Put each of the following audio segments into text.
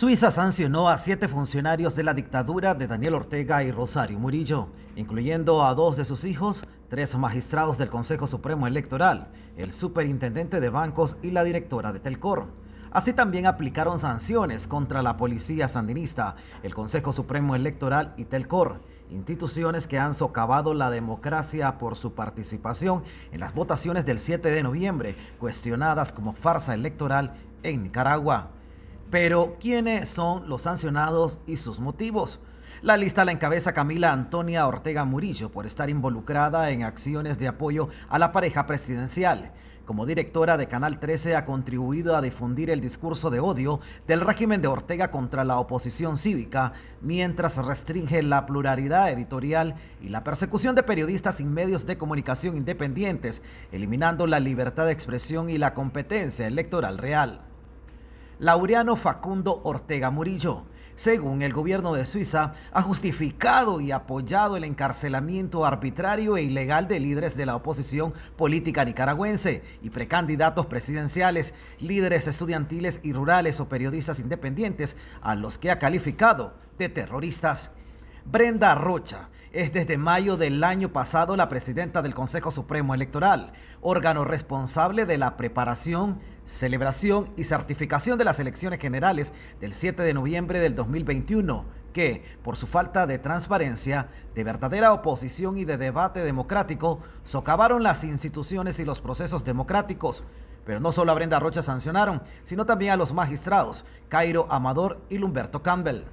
Suiza sancionó a siete funcionarios de la dictadura de Daniel Ortega y Rosario Murillo, incluyendo a dos de sus hijos, tres magistrados del Consejo Supremo Electoral, el superintendente de bancos y la directora de Telcor. Así también aplicaron sanciones contra la policía sandinista, el Consejo Supremo Electoral y Telcor, instituciones que han socavado la democracia por su participación en las votaciones del 7 de noviembre, cuestionadas como farsa electoral en Nicaragua. Pero, ¿quiénes son los sancionados y sus motivos? La lista la encabeza Camila Antonia Ortega Murillo por estar involucrada en acciones de apoyo a la pareja presidencial. Como directora de Canal 13 ha contribuido a difundir el discurso de odio del régimen de Ortega contra la oposición cívica, mientras restringe la pluralidad editorial y la persecución de periodistas y medios de comunicación independientes, eliminando la libertad de expresión y la competencia electoral real. Laureano Facundo Ortega Murillo. Según el gobierno de Suiza, ha justificado y apoyado el encarcelamiento arbitrario e ilegal de líderes de la oposición política nicaragüense y precandidatos presidenciales, líderes estudiantiles y rurales o periodistas independientes a los que ha calificado de terroristas. Brenda Rocha es desde mayo del año pasado la presidenta del Consejo Supremo Electoral, órgano responsable de la preparación, celebración y certificación de las elecciones generales del 7 de noviembre del 2021, que, por su falta de transparencia, de verdadera oposición y de debate democrático, socavaron las instituciones y los procesos democráticos. Pero no solo a Brenda Rocha sancionaron, sino también a los magistrados Cairo Amador y Lumberto Campbell.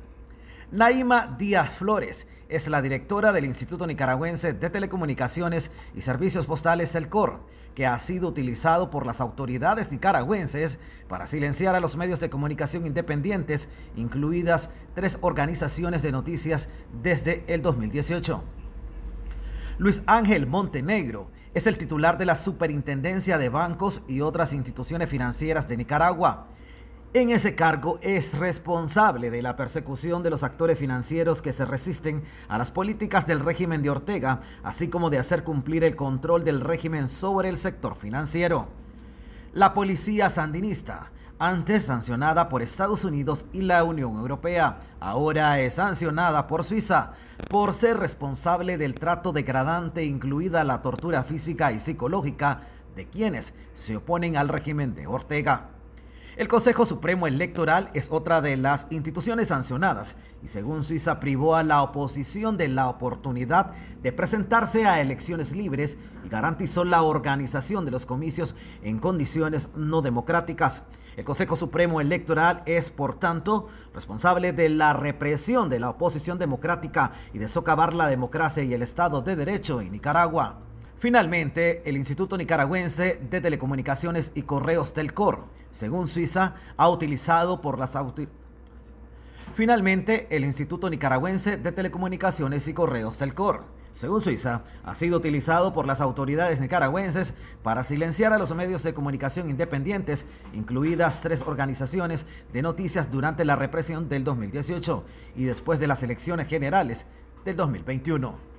Naima Díaz Flores es la directora del Instituto Nicaragüense de Telecomunicaciones y Servicios Postales, el COR, que ha sido utilizado por las autoridades nicaragüenses para silenciar a los medios de comunicación independientes, incluidas tres organizaciones de noticias desde el 2018. Luis Ángel Montenegro es el titular de la Superintendencia de Bancos y otras instituciones financieras de Nicaragua en ese cargo es responsable de la persecución de los actores financieros que se resisten a las políticas del régimen de Ortega, así como de hacer cumplir el control del régimen sobre el sector financiero. La policía sandinista, antes sancionada por Estados Unidos y la Unión Europea. Ahora es sancionada por Suiza por ser responsable del trato degradante, incluida la tortura física y psicológica, de quienes se oponen al régimen de Ortega. El Consejo Supremo Electoral es otra de las instituciones sancionadas y según Suiza privó a la oposición de la oportunidad de presentarse a elecciones libres y garantizó la organización de los comicios en condiciones no democráticas. El Consejo Supremo Electoral es, por tanto, responsable de la represión de la oposición democrática y de socavar la democracia y el Estado de Derecho en Nicaragua. Finalmente, el Instituto Nicaragüense de Telecomunicaciones y Correos Telcor, según Suiza, ha utilizado por las el Instituto Nicaragüense de Telecomunicaciones y Correos Telcor, según Suiza, ha sido utilizado por las autoridades nicaragüenses para silenciar a los medios de comunicación independientes, incluidas tres organizaciones de noticias durante la represión del 2018 y después de las elecciones generales del 2021.